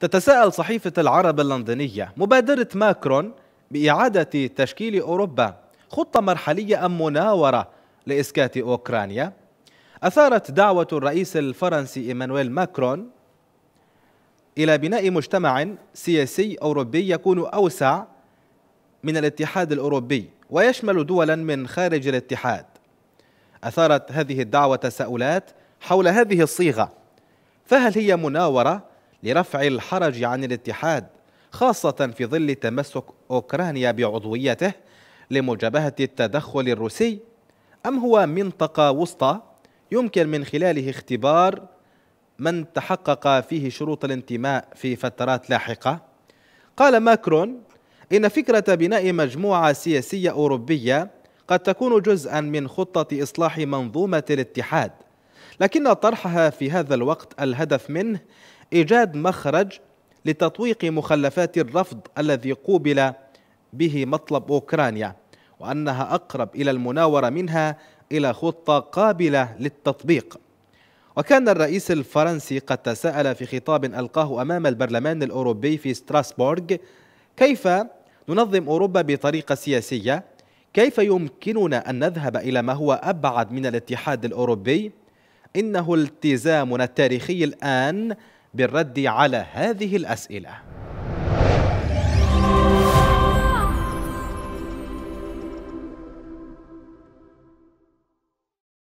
تتساءل صحيفة العرب اللندنية مبادرة ماكرون بإعادة تشكيل أوروبا خطة مرحلية أم مناورة لإسكات أوكرانيا؟ أثارت دعوة الرئيس الفرنسي إيمانويل ماكرون إلى بناء مجتمع سياسي أوروبي يكون أوسع من الاتحاد الأوروبي ويشمل دولا من خارج الاتحاد أثارت هذه الدعوة تساؤلات حول هذه الصيغة فهل هي مناورة لرفع الحرج عن الاتحاد خاصة في ظل تمسك أوكرانيا بعضويته لمجابهة التدخل الروسي أم هو منطقة وسطى يمكن من خلاله اختبار من تحقق فيه شروط الانتماء في فترات لاحقة قال ماكرون إن فكرة بناء مجموعة سياسية أوروبية قد تكون جزءا من خطة إصلاح منظومة الاتحاد لكن طرحها في هذا الوقت الهدف منه إيجاد مخرج لتطويق مخلفات الرفض الذي قوبل به مطلب أوكرانيا وأنها أقرب إلى المناورة منها إلى خطة قابلة للتطبيق وكان الرئيس الفرنسي قد تساءل في خطاب ألقاه أمام البرلمان الأوروبي في ستراسبورغ كيف ننظم أوروبا بطريقة سياسية كيف يمكننا أن نذهب إلى ما هو أبعد من الاتحاد الأوروبي إنه التزامنا التاريخي الآن بالرد على هذه الاسئله